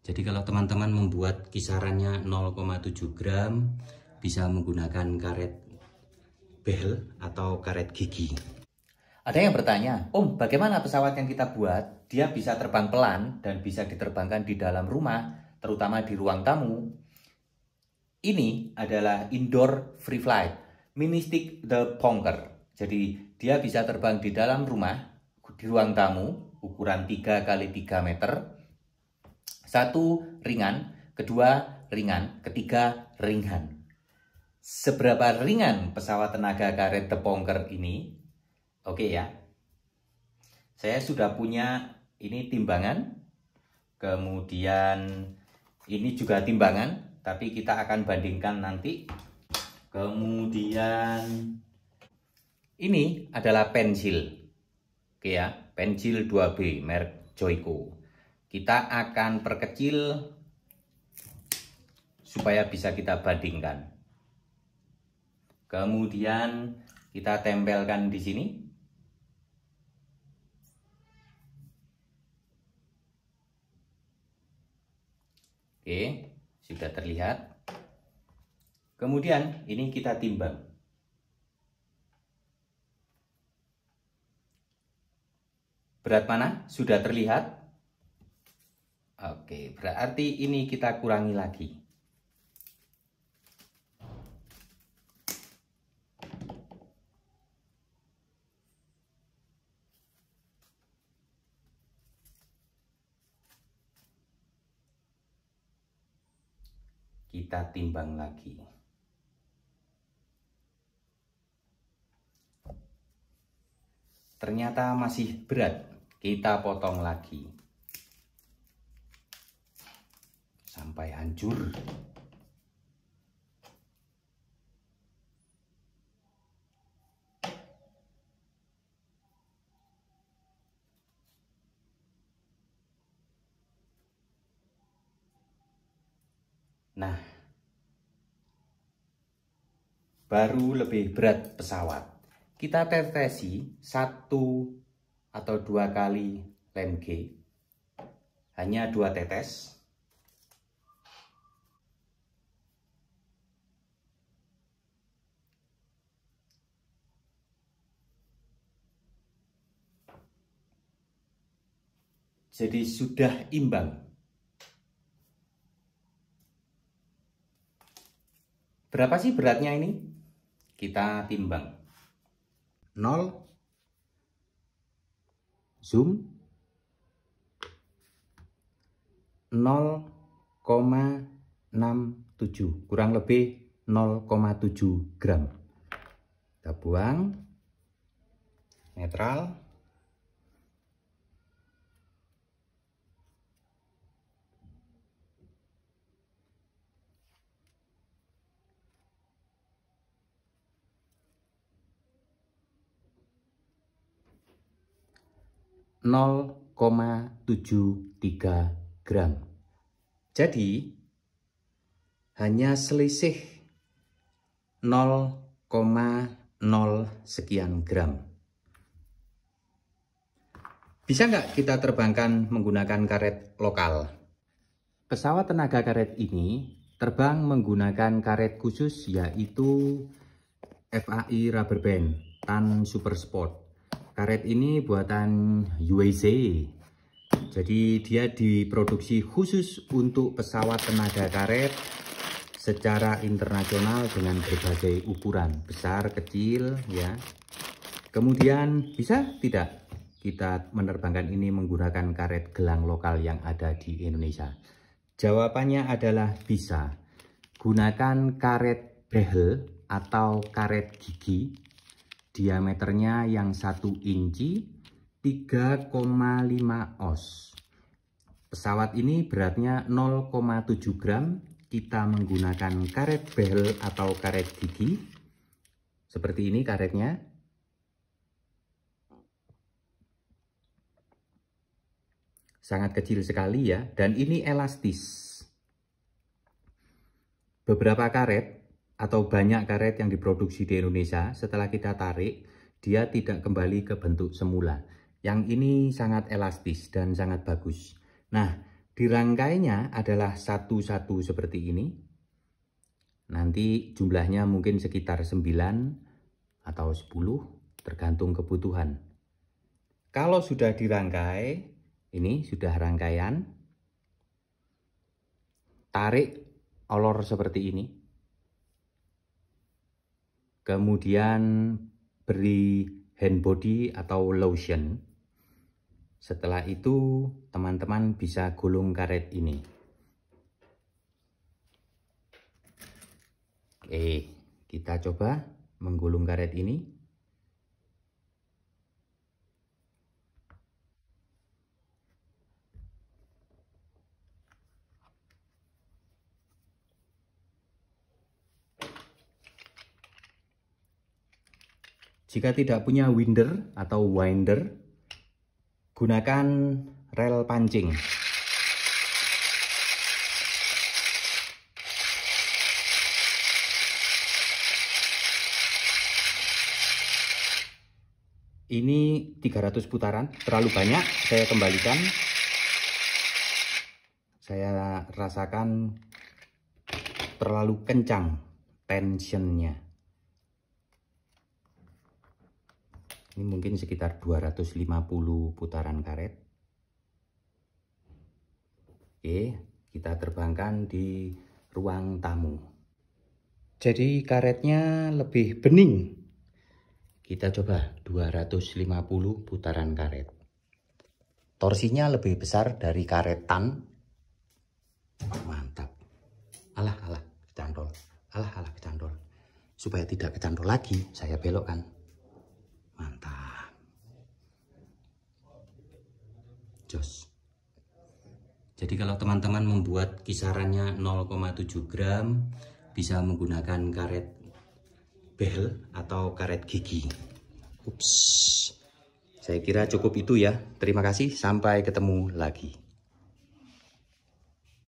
Jadi kalau teman-teman membuat kisarannya 0,7 gram bisa menggunakan karet behel atau karet gigi. Ada yang bertanya, Om bagaimana pesawat yang kita buat dia bisa terbang pelan dan bisa diterbangkan di dalam rumah terutama di ruang tamu? Ini adalah indoor free flight, mini stick the ponger. Jadi dia bisa terbang di dalam rumah, di ruang tamu, ukuran 3 x 3 meter, satu, ringan. Kedua, ringan. Ketiga, ringan. Seberapa ringan pesawat tenaga karet tepongker ini? Oke ya. Saya sudah punya ini timbangan. Kemudian ini juga timbangan, tapi kita akan bandingkan nanti. Kemudian ini adalah pensil. Oke ya, pensil 2B merk Joyko. Kita akan perkecil supaya bisa kita bandingkan. Kemudian kita tempelkan di sini. Oke, sudah terlihat. Kemudian ini kita timbang. Berat mana? Sudah terlihat? Oke, berarti ini kita kurangi lagi. Kita timbang lagi. Ternyata masih berat. Kita potong lagi. sampai hancur. Nah, baru lebih berat pesawat. Kita tetesi satu atau dua kali lem G. Hanya dua tetes. Jadi sudah imbang. Berapa sih beratnya ini? Kita timbang. 0 zoom 0,67 kurang lebih 0,7 gram kita buang netral 0,73 gram. Jadi, hanya selisih 0,0 sekian gram. Bisa nggak kita terbangkan menggunakan karet lokal? Pesawat tenaga karet ini terbang menggunakan karet khusus yaitu FAI rubber band tan super sport Karet ini buatan UAC, Jadi dia diproduksi khusus untuk pesawat tenaga karet secara internasional dengan berbagai ukuran, besar, kecil, ya. Kemudian bisa tidak kita menerbangkan ini menggunakan karet gelang lokal yang ada di Indonesia? Jawabannya adalah bisa. Gunakan karet behel atau karet gigi diameternya yang satu inci 3,5 oz. pesawat ini beratnya 0,7 gram kita menggunakan karet bel atau karet gigi seperti ini karetnya sangat kecil sekali ya dan ini elastis beberapa karet atau banyak karet yang diproduksi di Indonesia setelah kita tarik dia tidak kembali ke bentuk semula yang ini sangat elastis dan sangat bagus nah dirangkainya adalah satu-satu seperti ini nanti jumlahnya mungkin sekitar 9 atau 10 tergantung kebutuhan kalau sudah dirangkai ini sudah rangkaian tarik olor seperti ini kemudian beri hand body atau lotion setelah itu teman-teman bisa gulung karet ini oke kita coba menggulung karet ini Jika tidak punya winder atau winder, gunakan rel pancing. Ini 300 putaran, terlalu banyak, saya kembalikan. Saya rasakan terlalu kencang tensionnya. ini mungkin sekitar 250 putaran karet oke kita terbangkan di ruang tamu jadi karetnya lebih bening kita coba 250 putaran karet torsinya lebih besar dari karetan mantap alah alah kecantol alah alah kecantol supaya tidak kecantol lagi saya belokkan jos jadi kalau teman-teman membuat kisarannya 0,7 gram bisa menggunakan karet behel atau karet gigi ups saya kira cukup itu ya terima kasih sampai ketemu lagi